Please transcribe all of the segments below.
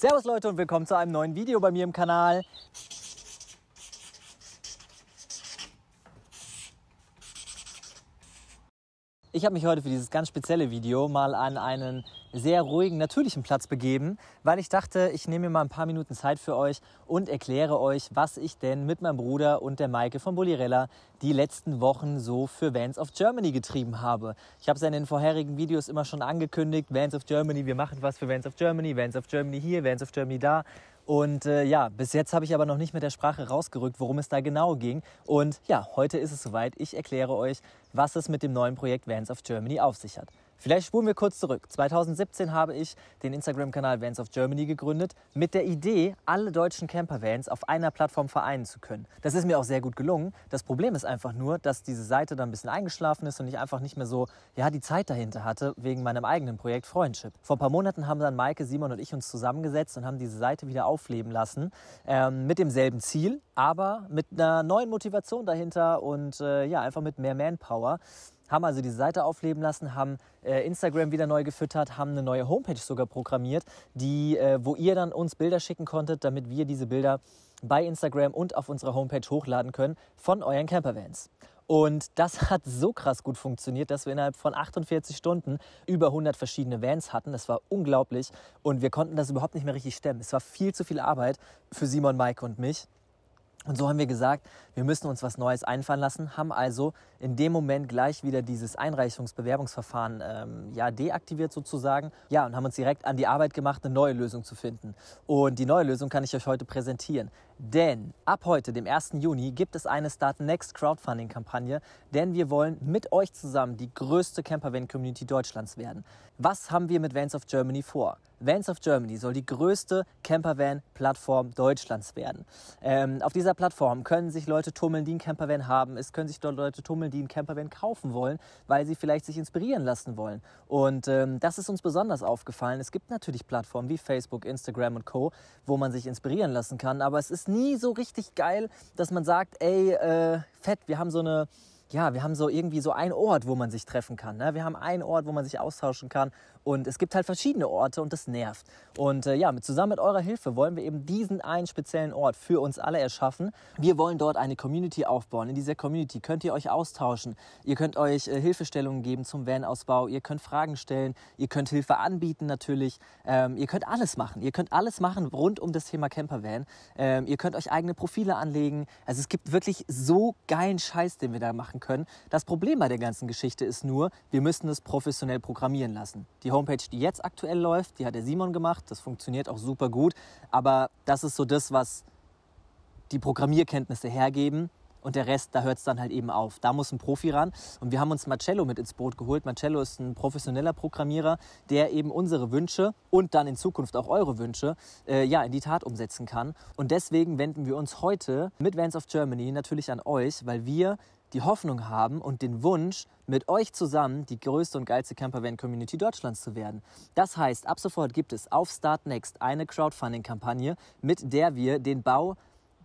Servus Leute und willkommen zu einem neuen Video bei mir im Kanal. Ich habe mich heute für dieses ganz spezielle Video mal an einen sehr ruhigen, natürlichen Platz begeben, weil ich dachte, ich nehme mir mal ein paar Minuten Zeit für euch und erkläre euch, was ich denn mit meinem Bruder und der Maike von Bolirella die letzten Wochen so für Vans of Germany getrieben habe. Ich habe es ja in den vorherigen Videos immer schon angekündigt, Vans of Germany, wir machen was für Vans of Germany, Vans of Germany hier, Vans of Germany da und äh, ja, bis jetzt habe ich aber noch nicht mit der Sprache rausgerückt, worum es da genau ging. Und ja, heute ist es soweit. Ich erkläre euch, was es mit dem neuen Projekt Vans of Germany auf sich hat. Vielleicht spulen wir kurz zurück. 2017 habe ich den Instagram-Kanal Vans of Germany gegründet, mit der Idee, alle deutschen Campervans auf einer Plattform vereinen zu können. Das ist mir auch sehr gut gelungen. Das Problem ist einfach nur, dass diese Seite dann ein bisschen eingeschlafen ist und ich einfach nicht mehr so, ja, die Zeit dahinter hatte, wegen meinem eigenen Projekt Freundship. Vor ein paar Monaten haben dann Maike, Simon und ich uns zusammengesetzt und haben diese Seite wieder aufleben lassen, ähm, mit demselben Ziel, aber mit einer neuen Motivation dahinter und äh, ja, einfach mit mehr Manpower haben also die Seite aufleben lassen, haben äh, Instagram wieder neu gefüttert, haben eine neue Homepage sogar programmiert, die, äh, wo ihr dann uns Bilder schicken konntet, damit wir diese Bilder bei Instagram und auf unserer Homepage hochladen können von euren Campervans. Und das hat so krass gut funktioniert, dass wir innerhalb von 48 Stunden über 100 verschiedene Vans hatten. Das war unglaublich und wir konnten das überhaupt nicht mehr richtig stemmen. Es war viel zu viel Arbeit für Simon, Mike und mich. Und so haben wir gesagt, wir müssen uns was Neues einfallen lassen, haben also in dem Moment gleich wieder dieses Einreichungsbewerbungsverfahren ähm, ja, deaktiviert sozusagen. Ja, und haben uns direkt an die Arbeit gemacht, eine neue Lösung zu finden. Und die neue Lösung kann ich euch heute präsentieren. Denn ab heute, dem 1. Juni, gibt es eine Start Next Crowdfunding-Kampagne, denn wir wollen mit euch zusammen die größte Campervan-Community Deutschlands werden. Was haben wir mit Vans of Germany vor? Vans of Germany soll die größte Campervan-Plattform Deutschlands werden. Ähm, auf dieser Plattform können sich Leute tummeln, die einen Campervan haben. Es können sich dort Leute tummeln, die einen Campervan kaufen wollen, weil sie vielleicht sich inspirieren lassen wollen. Und ähm, das ist uns besonders aufgefallen. Es gibt natürlich Plattformen wie Facebook, Instagram und Co., wo man sich inspirieren lassen kann, aber es ist nie so richtig geil, dass man sagt, ey, äh, fett, wir haben so eine ja, wir haben so irgendwie so einen Ort, wo man sich treffen kann. Ne? Wir haben einen Ort, wo man sich austauschen kann. Und es gibt halt verschiedene Orte und das nervt. Und äh, ja, mit, zusammen mit eurer Hilfe wollen wir eben diesen einen speziellen Ort für uns alle erschaffen. Wir wollen dort eine Community aufbauen. In dieser Community könnt ihr euch austauschen. Ihr könnt euch äh, Hilfestellungen geben zum Van-Ausbau. Ihr könnt Fragen stellen. Ihr könnt Hilfe anbieten natürlich. Ähm, ihr könnt alles machen. Ihr könnt alles machen rund um das Thema Campervan. Ähm, ihr könnt euch eigene Profile anlegen. Also es gibt wirklich so geilen Scheiß, den wir da machen zugreifen können. Das Problem bei der ganzen Geschichte ist nur, wir müssen es professionell programmieren lassen. Die Homepage, die jetzt aktuell läuft, die hat der Simon gemacht, das funktioniert auch super gut, aber das ist so das, was die Programmierkenntnisse hergeben. Und der Rest, da hört es dann halt eben auf. Da muss ein Profi ran. Und wir haben uns Marcello mit ins Boot geholt. Marcello ist ein professioneller Programmierer, der eben unsere Wünsche und dann in Zukunft auch eure Wünsche äh, ja, in die Tat umsetzen kann. Und deswegen wenden wir uns heute mit Vans of Germany natürlich an euch, weil wir die Hoffnung haben und den Wunsch, mit euch zusammen die größte und geilste Campervan-Community Deutschlands zu werden. Das heißt, ab sofort gibt es auf Startnext eine Crowdfunding-Kampagne, mit der wir den Bau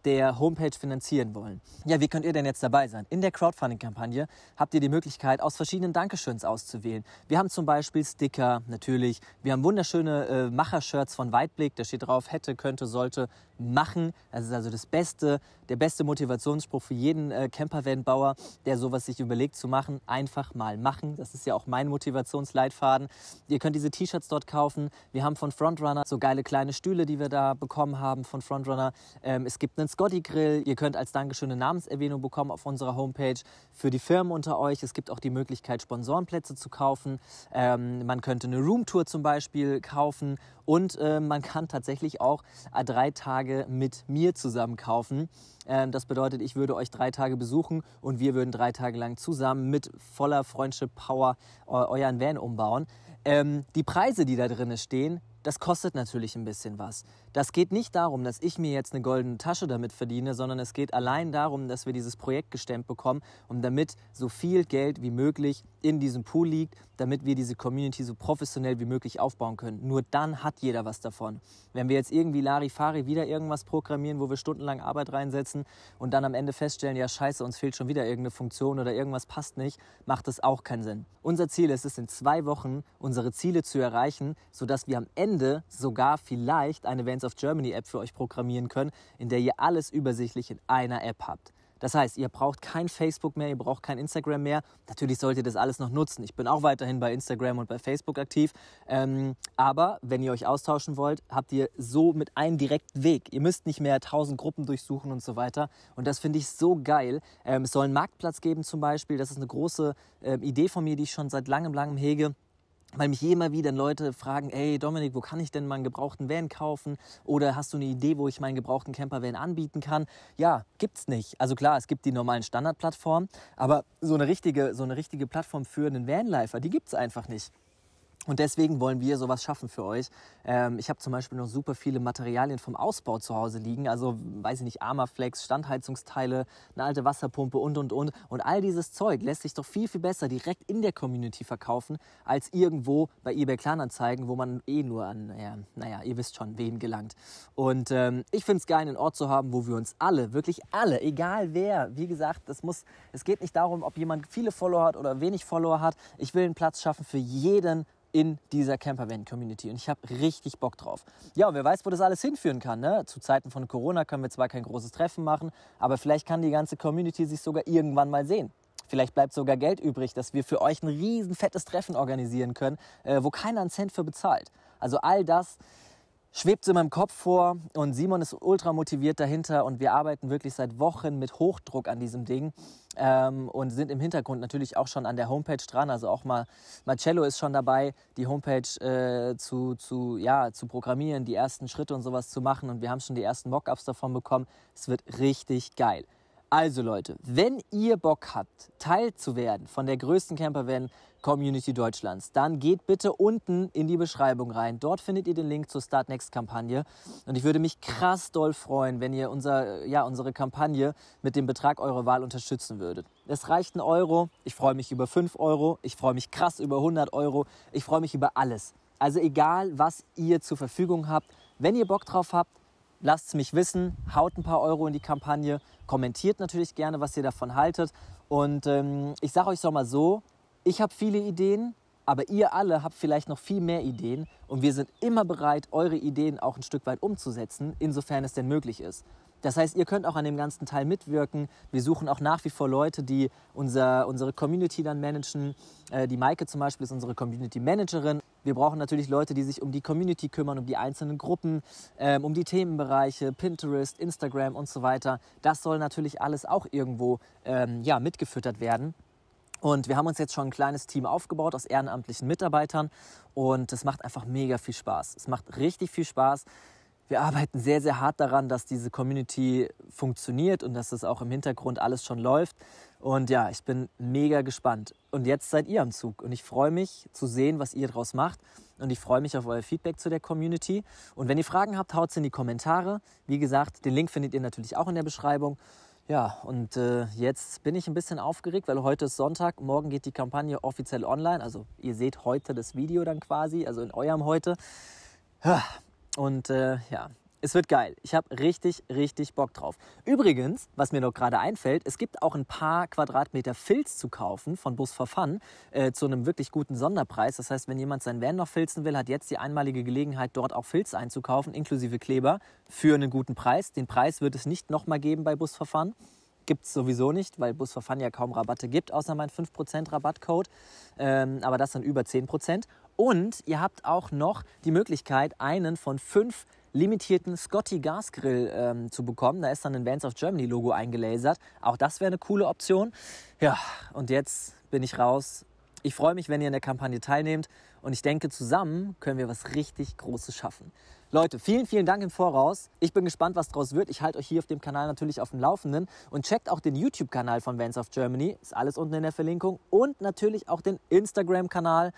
der Homepage finanzieren wollen. Ja, wie könnt ihr denn jetzt dabei sein? In der Crowdfunding-Kampagne habt ihr die Möglichkeit, aus verschiedenen Dankeschöns auszuwählen. Wir haben zum Beispiel Sticker, natürlich. Wir haben wunderschöne äh, Macher-Shirts von Weitblick. Da steht drauf, hätte, könnte, sollte, machen. Das ist also das Beste, der beste Motivationsspruch für jeden äh, Campervan-Bauer, der sowas sich überlegt zu machen. Einfach mal machen. Das ist ja auch mein Motivationsleitfaden. Ihr könnt diese T-Shirts dort kaufen. Wir haben von Frontrunner so geile kleine Stühle, die wir da bekommen haben von Frontrunner. Ähm, es gibt einen Scotty Grill. Ihr könnt als Dankeschön eine Namenserwähnung bekommen auf unserer Homepage für die Firmen unter euch. Es gibt auch die Möglichkeit, Sponsorenplätze zu kaufen. Ähm, man könnte eine Roomtour zum Beispiel kaufen und äh, man kann tatsächlich auch drei Tage mit mir zusammen kaufen. Ähm, das bedeutet, ich würde euch drei Tage besuchen und wir würden drei Tage lang zusammen mit voller Freundship Power äh, euren Van umbauen. Ähm, die Preise, die da drin stehen, das kostet natürlich ein bisschen was. Das geht nicht darum, dass ich mir jetzt eine goldene Tasche damit verdiene, sondern es geht allein darum, dass wir dieses Projekt gestemmt bekommen und damit so viel Geld wie möglich in diesem Pool liegt, damit wir diese Community so professionell wie möglich aufbauen können. Nur dann hat jeder was davon. Wenn wir jetzt irgendwie Larifari wieder irgendwas programmieren, wo wir stundenlang Arbeit reinsetzen und dann am Ende feststellen, ja scheiße, uns fehlt schon wieder irgendeine Funktion oder irgendwas passt nicht, macht das auch keinen Sinn. Unser Ziel ist es, in zwei Wochen unsere Ziele zu erreichen, sodass wir am Ende Ende sogar vielleicht eine Vans of Germany App für euch programmieren können, in der ihr alles übersichtlich in einer App habt. Das heißt, ihr braucht kein Facebook mehr, ihr braucht kein Instagram mehr. Natürlich solltet ihr das alles noch nutzen. Ich bin auch weiterhin bei Instagram und bei Facebook aktiv. Ähm, aber wenn ihr euch austauschen wollt, habt ihr so mit einem direkten Weg. Ihr müsst nicht mehr tausend Gruppen durchsuchen und so weiter. Und das finde ich so geil. Ähm, es soll einen Marktplatz geben zum Beispiel. Das ist eine große ähm, Idee von mir, die ich schon seit langem, langem hege weil mich immer wieder Leute fragen, ey Dominik, wo kann ich denn meinen gebrauchten Van kaufen? Oder hast du eine Idee, wo ich meinen gebrauchten Camper-Van anbieten kann? Ja, gibt's nicht. Also klar, es gibt die normalen Standardplattformen, aber so eine richtige, so eine richtige Plattform für einen Vanlifer, die gibt's einfach nicht. Und deswegen wollen wir sowas schaffen für euch. Ähm, ich habe zum Beispiel noch super viele Materialien vom Ausbau zu Hause liegen. Also, weiß ich nicht, Armaflex, Standheizungsteile, eine alte Wasserpumpe und, und, und. Und all dieses Zeug lässt sich doch viel, viel besser direkt in der Community verkaufen, als irgendwo bei eBay Kleinanzeigen, wo man eh nur an, ja, naja, ihr wisst schon, wen gelangt. Und ähm, ich finde es geil, einen Ort zu haben, wo wir uns alle, wirklich alle, egal wer, wie gesagt, das muss, es geht nicht darum, ob jemand viele Follower hat oder wenig Follower hat. Ich will einen Platz schaffen für jeden in dieser Campervan-Community und ich habe richtig Bock drauf. Ja, und wer weiß, wo das alles hinführen kann. Ne? Zu Zeiten von Corona können wir zwar kein großes Treffen machen, aber vielleicht kann die ganze Community sich sogar irgendwann mal sehen. Vielleicht bleibt sogar Geld übrig, dass wir für euch ein riesen fettes Treffen organisieren können, äh, wo keiner einen Cent für bezahlt. Also all das schwebt in meinem Kopf vor und Simon ist ultra motiviert dahinter und wir arbeiten wirklich seit Wochen mit Hochdruck an diesem Ding ähm, und sind im Hintergrund natürlich auch schon an der Homepage dran. Also auch mal Marcello ist schon dabei, die Homepage äh, zu, zu, ja, zu programmieren, die ersten Schritte und sowas zu machen und wir haben schon die ersten Mockups davon bekommen. Es wird richtig geil. Also Leute, wenn ihr Bock habt, teilzuwerden von der größten Campervan Community Deutschlands, dann geht bitte unten in die Beschreibung rein. Dort findet ihr den Link zur Start Next Kampagne. Und ich würde mich krass doll freuen, wenn ihr unser, ja, unsere Kampagne mit dem Betrag eurer Wahl unterstützen würdet. Es reicht ein Euro. Ich freue mich über fünf Euro. Ich freue mich krass über 100 Euro. Ich freue mich über alles. Also egal, was ihr zur Verfügung habt. Wenn ihr Bock drauf habt, lasst es mich wissen, haut ein paar Euro in die Kampagne, kommentiert natürlich gerne, was ihr davon haltet. Und ähm, ich sage euch so mal so, ich habe viele Ideen, aber ihr alle habt vielleicht noch viel mehr Ideen und wir sind immer bereit, eure Ideen auch ein Stück weit umzusetzen, insofern es denn möglich ist. Das heißt, ihr könnt auch an dem ganzen Teil mitwirken. Wir suchen auch nach wie vor Leute, die unser, unsere Community dann managen. Äh, die Maike zum Beispiel ist unsere Community Managerin. Wir brauchen natürlich Leute, die sich um die Community kümmern, um die einzelnen Gruppen, ähm, um die Themenbereiche, Pinterest, Instagram und so weiter. Das soll natürlich alles auch irgendwo ähm, ja, mitgefüttert werden. Und wir haben uns jetzt schon ein kleines Team aufgebaut aus ehrenamtlichen Mitarbeitern und es macht einfach mega viel Spaß. Es macht richtig viel Spaß. Wir arbeiten sehr, sehr hart daran, dass diese Community funktioniert und dass das auch im Hintergrund alles schon läuft. Und ja, ich bin mega gespannt. Und jetzt seid ihr am Zug und ich freue mich zu sehen, was ihr draus macht. Und ich freue mich auf euer Feedback zu der Community. Und wenn ihr Fragen habt, haut es in die Kommentare. Wie gesagt, den Link findet ihr natürlich auch in der Beschreibung. Ja, und äh, jetzt bin ich ein bisschen aufgeregt, weil heute ist Sonntag, morgen geht die Kampagne offiziell online. Also ihr seht heute das Video dann quasi, also in eurem heute. Und äh, ja, es wird geil. Ich habe richtig, richtig Bock drauf. Übrigens, was mir noch gerade einfällt, es gibt auch ein paar Quadratmeter Filz zu kaufen von Bus for Fun äh, zu einem wirklich guten Sonderpreis. Das heißt, wenn jemand sein Van noch filzen will, hat jetzt die einmalige Gelegenheit, dort auch Filz einzukaufen, inklusive Kleber, für einen guten Preis. Den Preis wird es nicht nochmal geben bei Bus for Fun. Gibt es sowieso nicht, weil Bus for Fun ja kaum Rabatte gibt, außer mein 5% Rabattcode. Ähm, aber das sind über 10%. Und ihr habt auch noch die Möglichkeit, einen von fünf limitierten Scotty Gasgrill ähm, zu bekommen. Da ist dann ein Vans of Germany Logo eingelasert. Auch das wäre eine coole Option. Ja, und jetzt bin ich raus. Ich freue mich, wenn ihr in der Kampagne teilnehmt und ich denke, zusammen können wir was richtig Großes schaffen. Leute, vielen, vielen Dank im Voraus. Ich bin gespannt, was draus wird. Ich halte euch hier auf dem Kanal natürlich auf dem Laufenden und checkt auch den YouTube-Kanal von Vans of Germany. Ist alles unten in der Verlinkung und natürlich auch den Instagram-Kanal.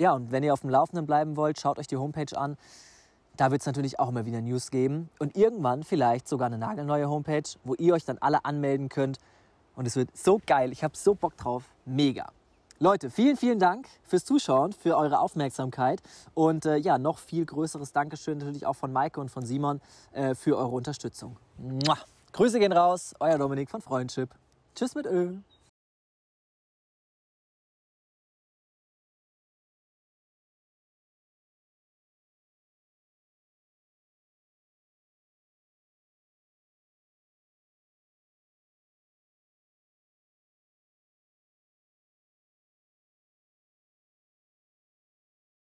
Ja, und wenn ihr auf dem Laufenden bleiben wollt, schaut euch die Homepage an. Da wird es natürlich auch immer wieder News geben und irgendwann vielleicht sogar eine nagelneue Homepage, wo ihr euch dann alle anmelden könnt. Und es wird so geil. Ich habe so Bock drauf. Mega. Leute, vielen, vielen Dank fürs Zuschauen, für eure Aufmerksamkeit und äh, ja, noch viel größeres Dankeschön natürlich auch von Maike und von Simon äh, für eure Unterstützung. Mua. Grüße gehen raus, euer Dominik von Freundship. Tschüss mit Öl.